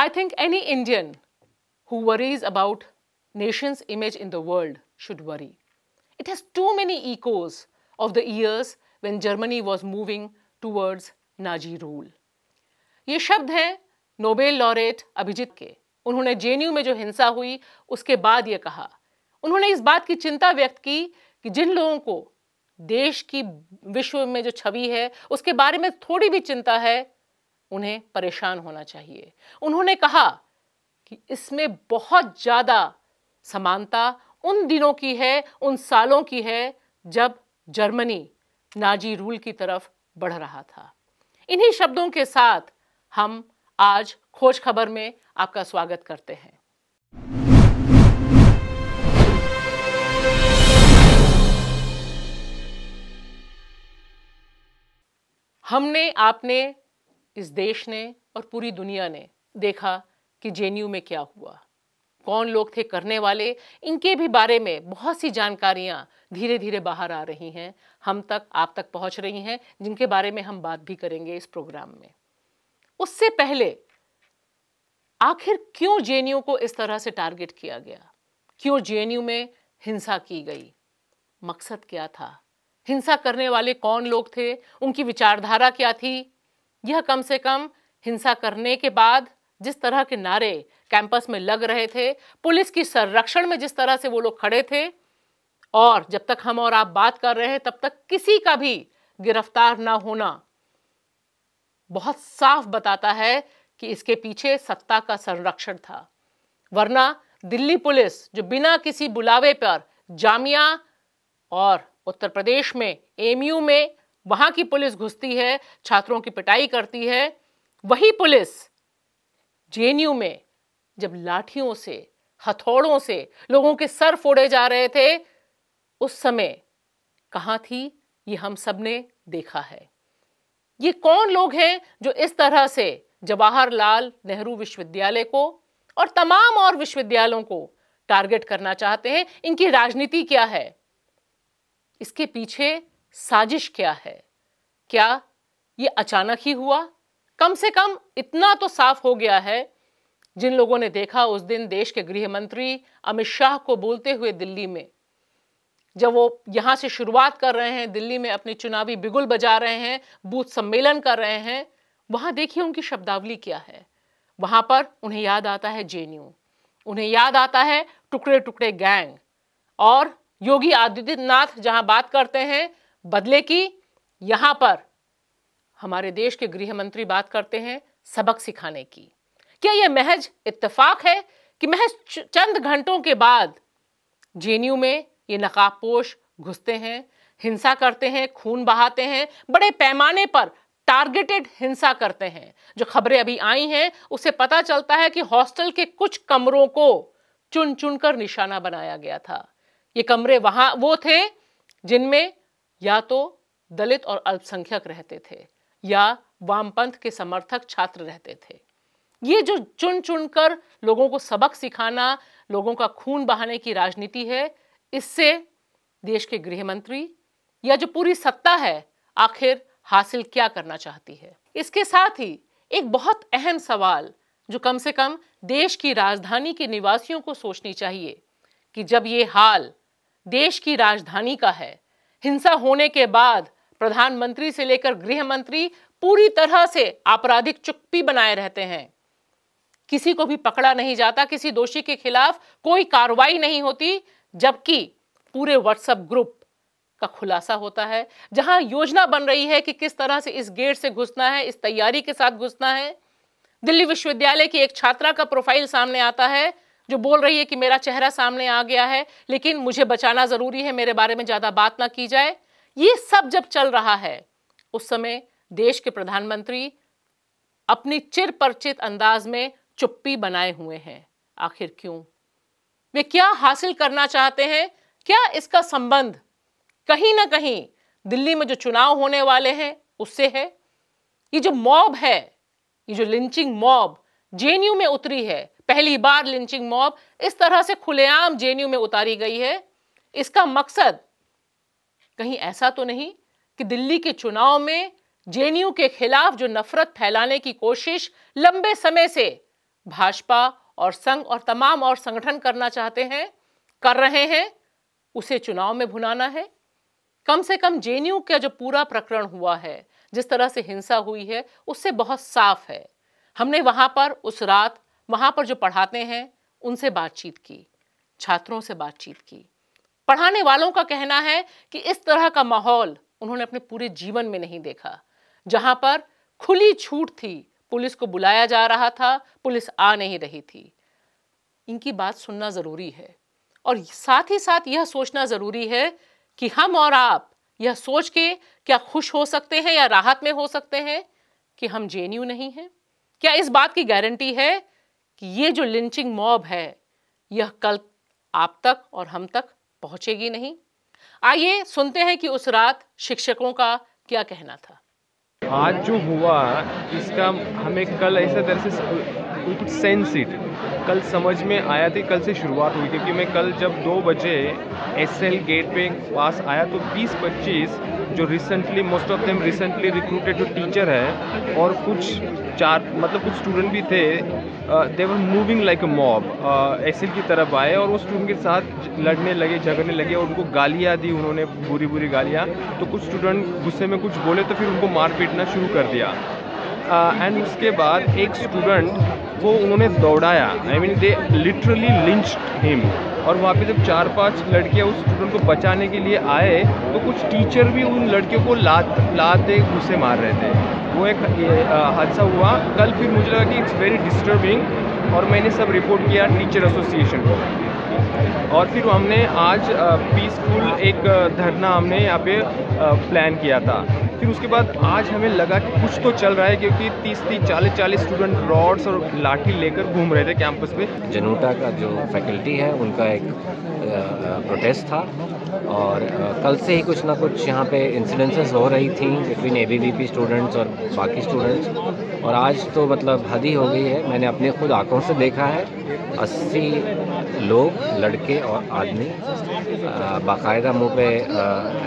I think any Indian who worries about nation's image in the world should worry. It has too many echoes of the years when Germany was moving towards Nazi rule. ये शब्द हैं Nobel laureate Abhijit के उन्होंने जे में जो हिंसा हुई उसके बाद ये कहा उन्होंने इस बात की चिंता व्यक्त की कि जिन लोगों को देश की विश्व में जो छवि है उसके बारे में थोड़ी भी चिंता है उन्हें परेशान होना चाहिए उन्होंने कहा कि इसमें बहुत ज़्यादा समानता उन दिनों की है उन सालों की है जब जर्मनी नाजी रूल की तरफ बढ़ रहा था इन्हीं शब्दों के साथ हम आज खोज खबर में आपका स्वागत करते हैं हमने आपने इस देश ने और पूरी दुनिया ने देखा कि जे में क्या हुआ कौन लोग थे करने वाले इनके भी बारे में बहुत सी जानकारियां धीरे धीरे बाहर आ रही हैं हम तक आप तक पहुँच रही हैं जिनके बारे में हम बात भी करेंगे इस प्रोग्राम में उससे पहले आखिर क्यों जे को इस तरह से टारगेट किया गया क्यों जे में हिंसा की गई मकसद क्या था हिंसा करने वाले कौन लोग थे उनकी विचारधारा क्या थी यह कम से कम हिंसा करने के बाद जिस तरह के नारे कैंपस में लग रहे थे पुलिस की संरक्षण में जिस तरह से वो लोग खड़े थे और जब तक हम और आप बात कर रहे हैं तब तक किसी का भी गिरफ्तार ना होना बहुत साफ बताता है कि इसके पीछे सत्ता का संरक्षण था वरना दिल्ली पुलिस जो बिना किसी बुलावे पर जामिया और उत्तर प्रदेश में एमयू में वहां की पुलिस घुसती है छात्रों की पिटाई करती है वही पुलिस जे में जब लाठियों से हथौड़ों से लोगों के सर फोड़े जा रहे थे उस समय कहां थी ये हम सब ने देखा है ये कौन लोग हैं जो इस तरह से जवाहरलाल नेहरू विश्वविद्यालय को और तमाम और विश्वविद्यालयों को टारगेट करना चाहते हैं इनकी राजनीति क्या है इसके पीछे साजिश क्या है क्या ये अचानक ही हुआ कम से कम इतना तो साफ हो गया है जिन लोगों ने देखा उस दिन देश के गृह मंत्री अमित शाह को बोलते हुए दिल्ली में जब वो यहां से शुरुआत कर रहे हैं दिल्ली में अपनी चुनावी बिगुल बजा रहे हैं बूथ सम्मेलन कर रहे हैं वहां देखिए उनकी शब्दावली क्या है वहां पर उन्हें याद आता है जेएनयू उन्हें याद आता है टुकड़े टुकड़े गैंग और योगी आदित्यनाथ जहां बात करते हैं बदले की यहां पर हमारे देश के गृह मंत्री बात करते हैं सबक सिखाने की क्या यह महज इत्तेफाक है कि महज चंद घंटों के बाद जेएनयू में ये नकाबपोश घुसते हैं हिंसा करते हैं खून बहाते हैं बड़े पैमाने पर टारगेटेड हिंसा करते हैं जो खबरें अभी आई हैं उसे पता चलता है कि हॉस्टल के कुछ कमरों को चुन चुनकर निशाना बनाया गया था ये कमरे वहां वो थे जिनमें या तो दलित और अल्पसंख्यक रहते थे या वामपंथ के समर्थक छात्र रहते थे ये जो चुन चुन कर लोगों को सबक सिखाना लोगों का खून बहाने की राजनीति है इससे देश के गृह मंत्री या जो पूरी सत्ता है आखिर हासिल क्या करना चाहती है इसके साथ ही एक बहुत अहम सवाल जो कम से कम देश की राजधानी के निवासियों को सोचनी चाहिए कि जब ये हाल देश की राजधानी का है हिंसा होने के बाद प्रधानमंत्री से लेकर गृह मंत्री पूरी तरह से आपराधिक चुप्पी बनाए रहते हैं किसी को भी पकड़ा नहीं जाता किसी दोषी के खिलाफ कोई कार्रवाई नहीं होती जबकि पूरे व्हाट्सएप ग्रुप का खुलासा होता है जहां योजना बन रही है कि किस तरह से इस गेट से घुसना है इस तैयारी के साथ घुसना है दिल्ली विश्वविद्यालय की एक छात्रा का प्रोफाइल सामने आता है जो बोल रही है कि मेरा चेहरा सामने आ गया है लेकिन मुझे बचाना ज़रूरी है मेरे बारे में ज़्यादा बात ना की जाए ये सब जब चल रहा है उस समय देश के प्रधानमंत्री अपनी चिर परिचित अंदाज में चुप्पी बनाए हुए हैं आखिर क्यों वे क्या हासिल करना चाहते हैं क्या इसका संबंध कहीं ना कहीं दिल्ली में जो चुनाव होने वाले हैं उससे है ये जो मॉब है ये जो लिंचिंग मॉब जेएनयू में उतरी है पहली बार लिंचिंग मॉब इस तरह से खुलेआम जेएनयू में उतारी गई है इसका मकसद कहीं ऐसा तो नहीं कि दिल्ली के चुनाव में जेएनयू के खिलाफ जो नफरत फैलाने की कोशिश लंबे समय से भाजपा और संघ और तमाम और संगठन करना चाहते हैं कर रहे हैं उसे चुनाव में भुनाना है कम से कम जेएनयू का जो पूरा प्रकरण हुआ है जिस तरह से हिंसा हुई है उससे बहुत साफ है हमने वहां पर उस रात वहाँ पर जो पढ़ाते हैं उनसे बातचीत की छात्रों से बातचीत की पढ़ाने वालों का कहना है कि इस तरह का माहौल उन्होंने अपने पूरे जीवन में नहीं देखा जहाँ पर खुली छूट थी पुलिस को बुलाया जा रहा था पुलिस आ नहीं रही थी इनकी बात सुनना ज़रूरी है और साथ ही साथ यह सोचना ज़रूरी है कि हम और आप यह सोच के क्या खुश हो सकते हैं या राहत में हो सकते हैं कि हम जे नहीं हैं क्या इस बात की गारंटी है कि ये जो लिंचिंग मॉब है यह कल आप तक और हम तक पहुंचेगी नहीं आइए सुनते हैं कि उस रात शिक्षकों का क्या कहना था आज जो हुआ इसका हमें कल ऐसे तरह से कुछ सेंस इट कल समझ में आया थी कल से शुरुआत हुई क्योंकि मैं कल जब दो बजे एस गेट पे पास आया तो बीस पच्चीस जो recently most of them recently recruited जो टीचर है और कुछ चार मतलब कुछ स्टूडेंट भी थे they were moving like a mob एल की तरफ आए और वो स्टूडेंट के साथ लड़ने लगे झगड़ने लगे और उनको गालियाँ दी उन्होंने बुरी बुरी गालियाँ तो कुछ स्टूडेंट गुस्से में कुछ बोले तो फिर उनको मार पीटना शुरू कर दिया एंड उसके बाद एक स्टूडेंट वो उन्होंने दौड़ाया I mean they literally lynch him और वहाँ पे जब चार पांच लड़कियाँ उस स्टूडेंट को बचाने के लिए आए तो कुछ टीचर भी उन लड़कियों को लात लाते घुसे मार रहे थे वो एक हादसा हुआ कल फिर मुझे लगा कि इट्स वेरी डिस्टर्बिंग और मैंने सब रिपोर्ट किया टीचर एसोसिएशन को और फिर हमने आज पीसफुल एक धरना हमने यहाँ पे प्लान किया था फिर उसके बाद आज हमें लगा कि कुछ तो चल रहा है क्योंकि तीस तीस चालीस चालीस स्टूडेंट रॉड्स और लाठी लेकर घूम रहे थे कैंपस में जनोटा का जो फैकल्टी है उनका एक प्रोटेस्ट था और कल से ही कुछ ना कुछ यहाँ पे इंसिडेंसेस हो रही थी बिटवीन ए बी स्टूडेंट्स और बाकी स्टूडेंट्स और आज तो मतलब हद ही हो गई है मैंने अपने खुद आंखों से देखा है अस्सी लोग लड़के और आदमी बाकायदा मुंह पे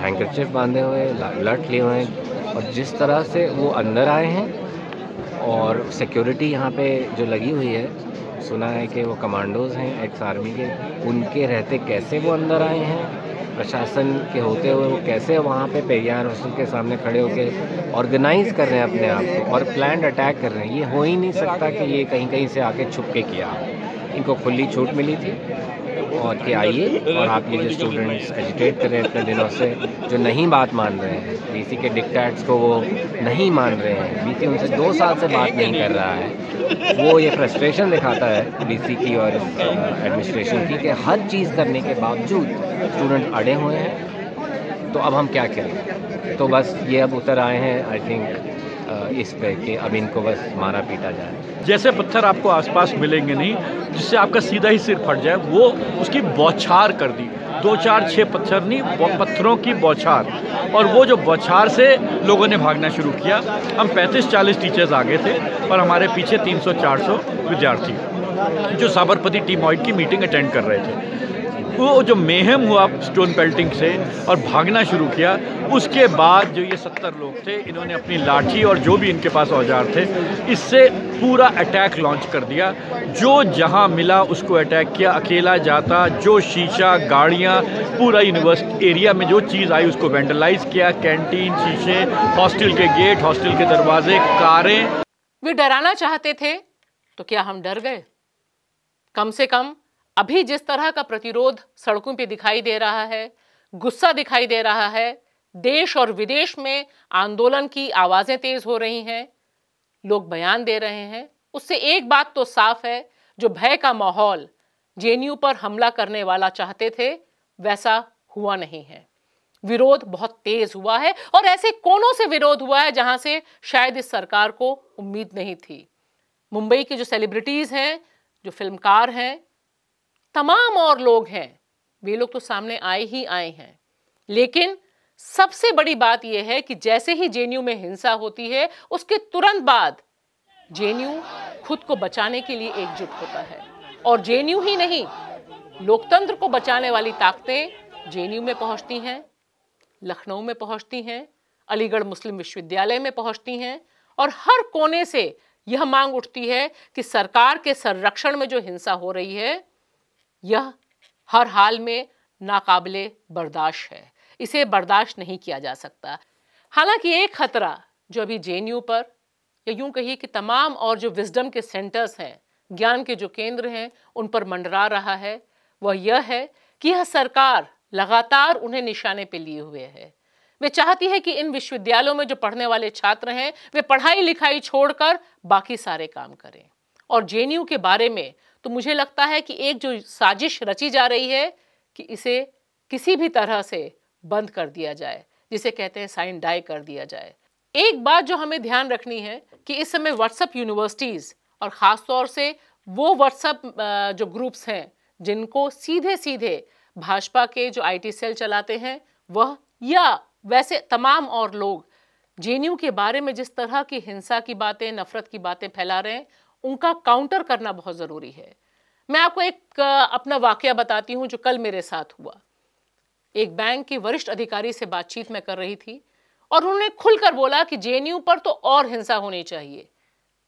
हैंकरचिप बांधे हुए लट लिए हुए हैं और जिस तरह से वो अंदर आए हैं और सिक्योरिटी यहाँ पे जो लगी हुई है सुना है कि वो कमांडोज़ हैं एक्स आर्मी के उनके रहते कैसे वो अंदर आए हैं प्रशासन के होते हुए वो कैसे वहाँ पे पेरियार हॉस्टल के सामने खड़े होकर ऑर्गेनाइज कर रहे हैं अपने आप को और प्लान अटैक कर रहे हैं ये हो ही नहीं सकता कि ये कहीं कहीं से आके छुप के किया इनको खुली छूट मिली थी और के आइए और आपके जो स्टूडेंट्स एजुकेट करें इतने दिनों से जो नहीं बात मान रहे हैं बी के डिक्टैट्स को वो नहीं मान रहे हैं बी उनसे दो साल से बात नहीं कर रहा है वो ये फ्रस्ट्रेशन दिखाता है बी की और एडमिनिस्ट्रेशन की कि हर चीज़ करने के बावजूद स्टूडेंट अड़े हुए हैं तो अब हम क्या करें तो बस ये अब उतर आए हैं आई थिंक इस पे कि अब इनको बस मारा पीटा जाए जैसे पत्थर आपको आसपास मिलेंगे नहीं जिससे आपका सीधा ही सिर फट जाए वो उसकी बौछार कर दी दो चार छः पत्थर नहीं पत्थरों की बौछार और वो जो बौछार से लोगों ने भागना शुरू किया हम 35-40 टीचर्स आगे थे और हमारे पीछे 300-400 विद्यार्थी जो साबरपति टीम ऑइट की मीटिंग अटेंड कर रहे थे वो जो मेहम हुआ स्टोन पेल्टिंग से और भागना शुरू किया उसके बाद जो ये सत्तर लोग थे इन्होंने अपनी लाठी और जो भी इनके पास औजार थे इससे पूरा अटैक लॉन्च कर दिया जो जहां मिला उसको अटैक किया अकेला जाता जो शीशा गाड़ियां पूरा यूनिवर्सिटी एरिया में जो चीज़ आई उसको वेंडलाइज किया कैंटीन शीशे हॉस्टल के गेट हॉस्टल के दरवाजे कारें वे डराना चाहते थे तो क्या हम डर गए कम से कम अभी जिस तरह का प्रतिरोध सड़कों पे दिखाई दे रहा है गुस्सा दिखाई दे रहा है देश और विदेश में आंदोलन की आवाज़ें तेज़ हो रही हैं लोग बयान दे रहे हैं उससे एक बात तो साफ है जो भय का माहौल जे पर हमला करने वाला चाहते थे वैसा हुआ नहीं है विरोध बहुत तेज हुआ है और ऐसे कोनों से विरोध हुआ है जहां से शायद इस सरकार को उम्मीद नहीं थी मुंबई के जो सेलिब्रिटीज़ हैं जो फिल्मकार हैं तमाम और लोग हैं वे लोग तो सामने आए ही आए हैं लेकिन सबसे बड़ी बात यह है कि जैसे ही जेएनयू में हिंसा होती है उसके तुरंत बाद जेएनयू खुद को बचाने के लिए एकजुट होता है और जेएनयू ही नहीं लोकतंत्र को बचाने वाली ताकतें जेएनयू में पहुंचती हैं लखनऊ में पहुंचती हैं अलीगढ़ मुस्लिम विश्वविद्यालय में पहुंचती हैं और हर कोने से यह मांग उठती है कि सरकार के संरक्षण में जो हिंसा हो रही है यह हर हाल में नाकाबले बर्दाश्त है इसे बर्दाश्त नहीं किया जा सकता हालांकि एक ख़तरा जो अभी जे पर या यूं कहिए कि तमाम और जो विजडम के सेंटर्स हैं ज्ञान के जो केंद्र हैं उन पर मंडरा रहा है वह यह है कि यह सरकार लगातार उन्हें निशाने पर लिए हुए है वे चाहती है कि इन विश्वविद्यालयों में जो पढ़ने वाले छात्र हैं वे पढ़ाई लिखाई छोड़कर बाकी सारे काम करें और जे के बारे में तो मुझे लगता है कि एक जो साजिश रची जा रही है कि इसे किसी भी तरह से बंद कर दिया जाए जिसे कहते हैं साइन डाई कर दिया जाए एक बात जो हमें ध्यान रखनी है कि इस समय व्हाट्सएप यूनिवर्सिटीज़ और ख़ास तौर से वो व्हाट्सएप जो ग्रुप्स हैं जिनको सीधे सीधे भाजपा के जो आईटी सेल चलाते हैं वह या वैसे तमाम और लोग जे के बारे में जिस तरह की हिंसा की बातें नफ़रत की बातें फैला रहे हैं उनका काउंटर करना बहुत ज़रूरी है मैं आपको एक अपना वाक्य बताती हूँ जो कल मेरे साथ हुआ एक बैंक के वरिष्ठ अधिकारी से बातचीत मैं कर रही थी और उन्होंने खुलकर बोला कि जे पर तो और हिंसा होनी चाहिए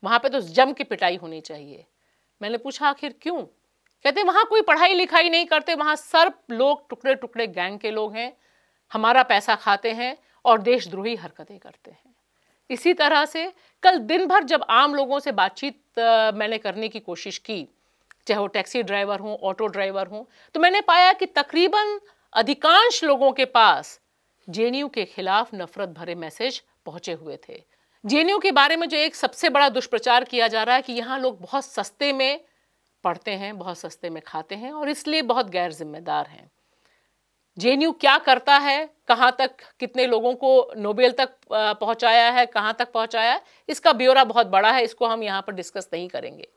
वहाँ पर तो जम की पिटाई होनी चाहिए मैंने पूछा आखिर क्यों कहते वहाँ कोई पढ़ाई लिखाई नहीं करते वहाँ सर्प लोग टुकड़े टुकड़े गैंग के लोग हैं हमारा पैसा खाते हैं और देशद्रोही हरकतें करते हैं इसी तरह से कल दिन भर जब आम लोगों से बातचीत मैंने करने की कोशिश की चाहे वो टैक्सी ड्राइवर हों ऑटो ड्राइवर हों तो मैंने पाया कि तकरीबन अधिकांश लोगों के पास जे के खिलाफ नफरत भरे मैसेज पहुंचे हुए थे जे के बारे में जो एक सबसे बड़ा दुष्प्रचार किया जा रहा है कि यहाँ लोग बहुत सस्ते में पढ़ते हैं बहुत सस्ते में खाते हैं और इसलिए बहुत गैर जिम्मेदार हैं जेएनयू क्या करता है कहाँ तक कितने लोगों को नोबेल तक पहुँचाया है कहाँ तक पहुँचाया है इसका ब्यौरा बहुत बड़ा है इसको हम यहाँ पर डिस्कस नहीं करेंगे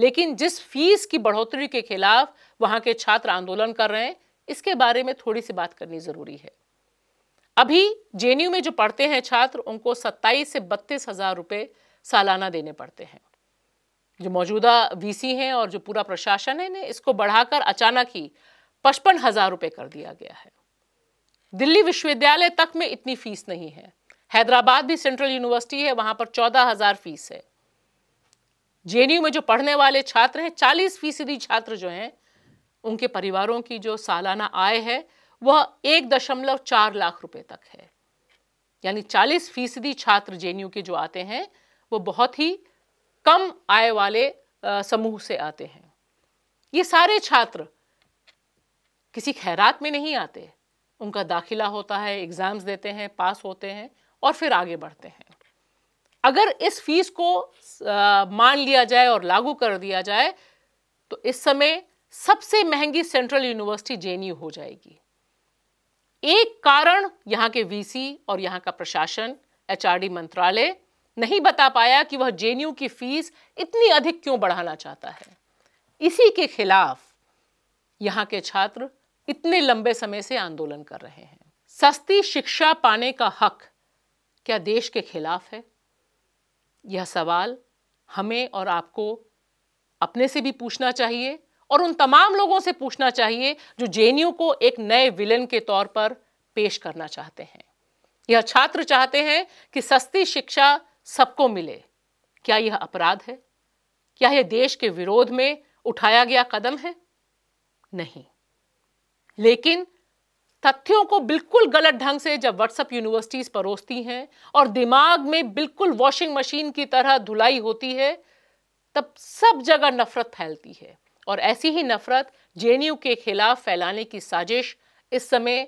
लेकिन जिस फीस की बढ़ोतरी के खिलाफ वहाँ के छात्र आंदोलन कर रहे हैं इसके बारे में थोड़ी सी बात करनी ज़रूरी है अभी जे में जो पढ़ते हैं छात्र उनको सत्ताईस से बत्तीस हज़ार रुपये सालाना देने पड़ते हैं जो मौजूदा वीसी हैं और जो पूरा प्रशासन है ने इसको बढ़ाकर अचानक ही पचपन हजार रुपये कर दिया गया है दिल्ली विश्वविद्यालय तक में इतनी फीस नहीं है हैदराबाद भी सेंट्रल यूनिवर्सिटी है वहां पर चौदह हजार फीस है जेएनयू में जो पढ़ने वाले छात्र हैं चालीस फीसदी छात्र जो हैं उनके परिवारों की जो सालाना आय है वह एक दशमलव चार लाख रुपए तक है यानी चालीस फीसदी छात्र जेएनयू के जो आते हैं वो बहुत ही कम आय वाले समूह से आते हैं ये सारे छात्र किसी खैरात में नहीं आते उनका दाखिला होता है एग्ज़ाम्स देते हैं पास होते हैं और फिर आगे बढ़ते हैं अगर इस फीस को मान लिया जाए और लागू कर दिया जाए तो इस समय सबसे महंगी सेंट्रल यूनिवर्सिटी जे हो जाएगी एक कारण यहाँ के वीसी और यहाँ का प्रशासन एचआरडी मंत्रालय नहीं बता पाया कि वह जे की फीस इतनी अधिक क्यों बढ़ाना चाहता है इसी के खिलाफ यहाँ के छात्र इतने लंबे समय से आंदोलन कर रहे हैं सस्ती शिक्षा पाने का हक क्या देश के खिलाफ है यह सवाल हमें और आपको अपने से भी पूछना चाहिए और उन तमाम लोगों से पूछना चाहिए जो जे को एक नए विलन के तौर पर पेश करना चाहते हैं यह छात्र चाहते हैं कि सस्ती शिक्षा सबको मिले क्या यह अपराध है क्या यह देश के विरोध में उठाया गया कदम है नहीं लेकिन तथ्यों को बिल्कुल गलत ढंग से जब व्हाट्सएप यूनिवर्सिटीज़ परोसती हैं और दिमाग में बिल्कुल वॉशिंग मशीन की तरह धुलाई होती है तब सब जगह नफरत फैलती है और ऐसी ही नफरत जे के खिलाफ फैलाने की साजिश इस समय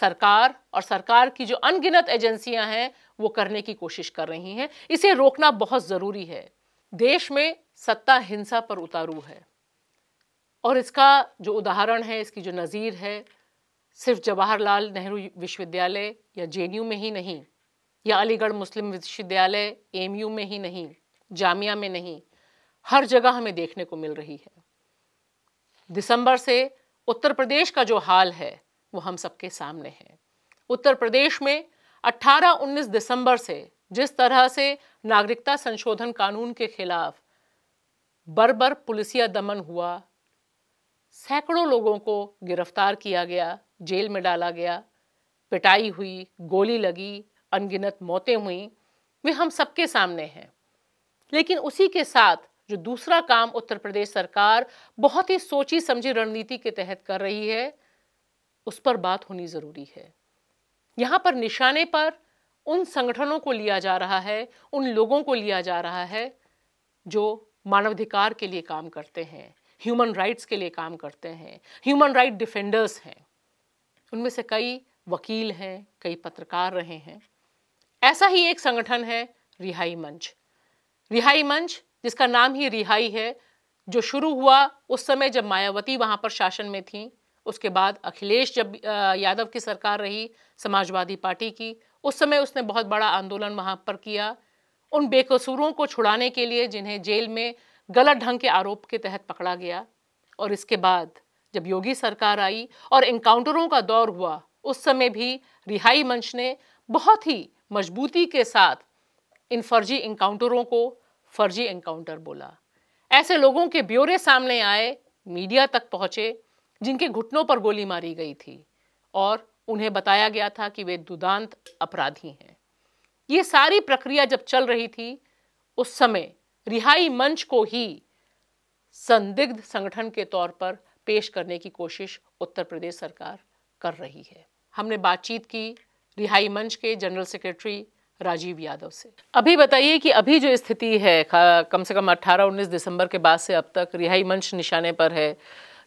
सरकार और सरकार की जो अनगिनत एजेंसियां हैं वो करने की कोशिश कर रही हैं इसे रोकना बहुत ज़रूरी है देश में सत्ता हिंसा पर उतारू है और इसका जो उदाहरण है इसकी जो नज़ीर है सिर्फ जवाहरलाल नेहरू विश्वविद्यालय या जे में ही नहीं या अलीगढ़ मुस्लिम विश्वविद्यालय एम में ही नहीं जामिया में नहीं हर जगह हमें देखने को मिल रही है दिसंबर से उत्तर प्रदेश का जो हाल है वो हम सबके सामने है उत्तर प्रदेश में 18-19 दिसंबर से जिस तरह से नागरिकता संशोधन कानून के खिलाफ बरबर पुलिसिया दमन हुआ सैकड़ों लोगों को गिरफ्तार किया गया जेल में डाला गया पिटाई हुई गोली लगी अनगिनत मौतें हुई वे हम सबके सामने हैं लेकिन उसी के साथ जो दूसरा काम उत्तर प्रदेश सरकार बहुत ही सोची समझी रणनीति के तहत कर रही है उस पर बात होनी ज़रूरी है यहाँ पर निशाने पर उन संगठनों को लिया जा रहा है उन लोगों को लिया जा रहा है जो मानवाधिकार के लिए काम करते हैं ह्यूमन राइट्स के लिए काम करते हैं ह्यूमन राइट डिफेंडर्स हैं उनमें से कई वकील हैं कई पत्रकार रहे हैं ऐसा ही एक संगठन है रिहाई मंच रिहाई मंच जिसका नाम ही रिहाई है जो शुरू हुआ उस समय जब मायावती वहाँ पर शासन में थी उसके बाद अखिलेश जब यादव की सरकार रही समाजवादी पार्टी की उस समय उसने बहुत बड़ा आंदोलन वहाँ पर किया उन बेकसूरों को छुड़ाने के लिए जिन्हें जेल में गलत ढंग के आरोप के तहत पकड़ा गया और इसके बाद जब योगी सरकार आई और इनकाउंटरों का दौर हुआ उस समय भी रिहाई मंच ने बहुत ही मजबूती के साथ इन फर्जी इनकाउंटरों को फर्जी इनकाउंटर बोला ऐसे लोगों के ब्यौरे सामने आए मीडिया तक पहुंचे जिनके घुटनों पर गोली मारी गई थी और उन्हें बताया गया था कि वे दुदांत अपराधी हैं ये सारी प्रक्रिया जब चल रही थी उस समय रिहाई मंच को ही संदिग्ध संगठन के तौर पर पेश करने की कोशिश उत्तर प्रदेश सरकार कर रही है हमने बातचीत की रिहाई मंच के जनरल सेक्रेटरी राजीव यादव से अभी बताइए कि अभी जो स्थिति है कम से कम 18-19 दिसंबर के बाद से अब तक रिहाई मंच निशाने पर है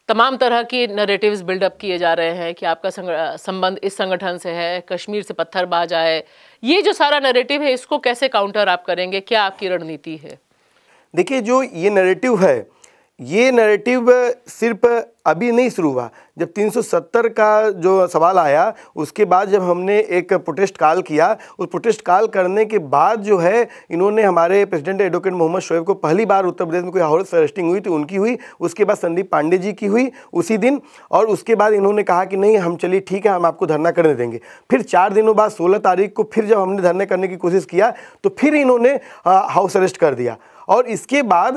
तमाम तरह के नरेटिव्स बिल्डअप किए जा रहे हैं कि आपका संबंध इस संगठन से है कश्मीर से पत्थरबाज आए ये जो सारा नरेटिव है इसको कैसे काउंटर आप करेंगे क्या आपकी रणनीति है देखिए जो ये नरेटिव है ये नरेटिव सिर्फ अभी नहीं शुरू हुआ जब 370 का जो सवाल आया उसके बाद जब हमने एक प्रोटेस्ट कॉल किया उस प्रोटेस्ट कॉल करने के बाद जो है इन्होंने हमारे प्रेसिडेंट एडवोकेट मोहम्मद शोएब को पहली बार उत्तर प्रदेश में कोई हाउस अरेस्टिंग हुई तो उनकी हुई उसके बाद संदीप पांडे जी की हुई उसी दिन और उसके बाद इन्होंने कहा कि नहीं हम चलिए ठीक है हम आपको धरना करने देंगे फिर चार दिनों बाद सोलह तारीख को फिर जब हमने धरना करने की कोशिश किया तो फिर इन्होंने हाउस अरेस्ट कर दिया और इसके बाद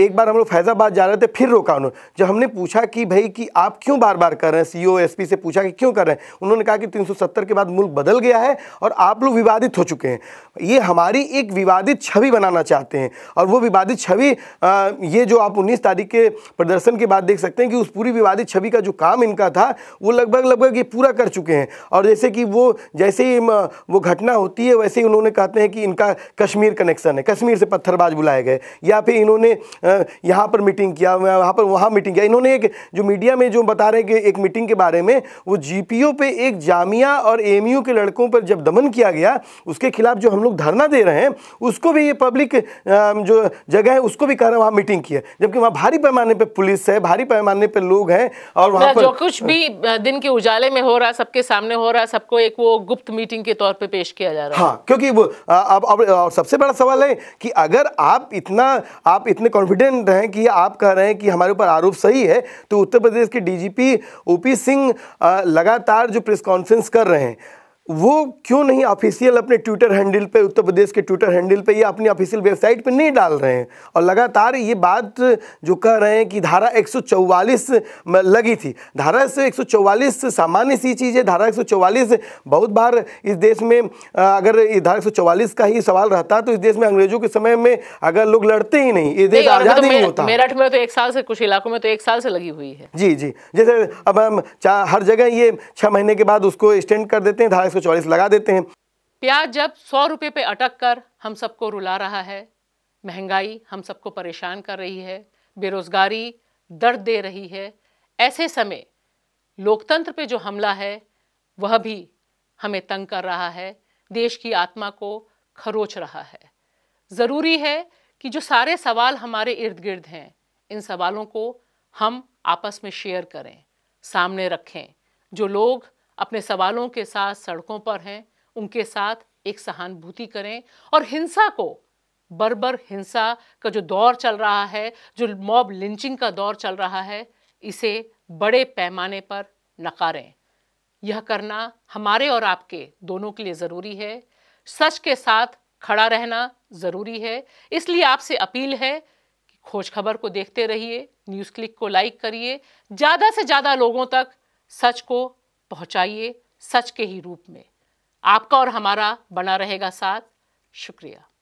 एक बार हम लोग फैज़ाबाद जा रहे थे फिर रोका उन्होंने जब हमने पूछा कि भाई कि आप क्यों बार बार कर रहे हैं सी ओ एस पी से पूछा कि क्यों कर रहे हैं उन्होंने कहा कि 370 के बाद मुल्क बदल गया है और आप लोग विवादित हो चुके हैं ये हमारी एक विवादित छवि बनाना चाहते हैं और वो विवादित छवि ये जो आप उन्नीस तारीख के प्रदर्शन के बाद देख सकते हैं कि उस पूरी विवादित छवि का जो काम इनका था वो लगभग लगभग ये पूरा कर चुके हैं और जैसे कि वो जैसे ही वो घटना होती है वैसे ही उन्होंने कहते हैं कि इनका कश्मीर कनेक्शन है कश्मीर से पत्थरबाज बुलाया लगाए गए या फिर इन्होंने यहाँ पर मीटिंग किया वहाँ पर वहाँ मीटिंग किया इन्होंने एक जो मीडिया में जो बता रहे हैं कि एक मीटिंग के बारे में वो जी पे एक जामिया और एम के लड़कों पर जब दमन किया गया उसके खिलाफ जो हम लोग धरना दे रहे हैं उसको भी ये पब्लिक जो जगह है उसको भी कह रहे हैं वहाँ मीटिंग की है जबकि वहाँ भारी पैमाने पर पुलिस है भारी पैमाने पर लोग हैं और वहाँ पर जो कुछ भी दिन के उजाले में हो रहा है सबके सामने हो रहा है सबको एक वो गुप्त मीटिंग के तौर पर पेश किया जा रहा है हाँ क्योंकि वो अब और सबसे बड़ा सवाल है कि अगर आप आप इतना आप इतने कॉन्फिडेंट हैं कि आप कह रहे हैं कि हमारे ऊपर आरोप सही है तो उत्तर प्रदेश के डीजीपी ओपी सिंह लगातार जो प्रेस कॉन्फ्रेंस कर रहे हैं वो क्यों नहीं ऑफिशियल अपने ट्विटर हैंडल पे उत्तर प्रदेश के ट्विटर हैंडल पे या अपनी ऑफिशियल वेबसाइट पे नहीं डाल रहे हैं और लगातार ये बात जो कह रहे हैं कि धारा 144 लगी थी धारा से 144 सामान्य सी चीज़ है धारा 144 बहुत बार इस देश में अगर धारा 144 का ही सवाल रहता तो इस देश में अंग्रेजों के समय में अगर लोग लड़ते ही नहीं ये देश आज़ाद मतलब नहीं होता मेरठ में तो एक साल से कुछ इलाकों में तो एक साल से लगी हुई है जी जी जैसे अब हम हर जगह ये छः महीने के बाद उसको एक्सटेंड कर देते हैं धारा को चौलीस लगा देते हैं प्याज जब सौ रुपये पे अटक कर हम सबको रुला रहा है महंगाई हम सबको परेशान कर रही है बेरोजगारी दर्द दे रही है ऐसे समय लोकतंत्र पे जो हमला है वह भी हमें तंग कर रहा है देश की आत्मा को खरोच रहा है ज़रूरी है कि जो सारे सवाल हमारे इर्द गिर्द हैं इन सवालों को हम आपस में शेयर करें सामने रखें जो लोग अपने सवालों के साथ सड़कों पर हैं उनके साथ एक सहानुभूति करें और हिंसा को बर्बर हिंसा का जो दौर चल रहा है जो मॉब लिंचिंग का दौर चल रहा है इसे बड़े पैमाने पर नकारें यह करना हमारे और आपके दोनों के लिए ज़रूरी है सच के साथ खड़ा रहना ज़रूरी है इसलिए आपसे अपील है कि खोज खबर को देखते रहिए न्यूज़ क्लिक को लाइक करिए ज़्यादा से ज़्यादा लोगों तक सच को पहुंचाइए सच के ही रूप में आपका और हमारा बना रहेगा साथ शुक्रिया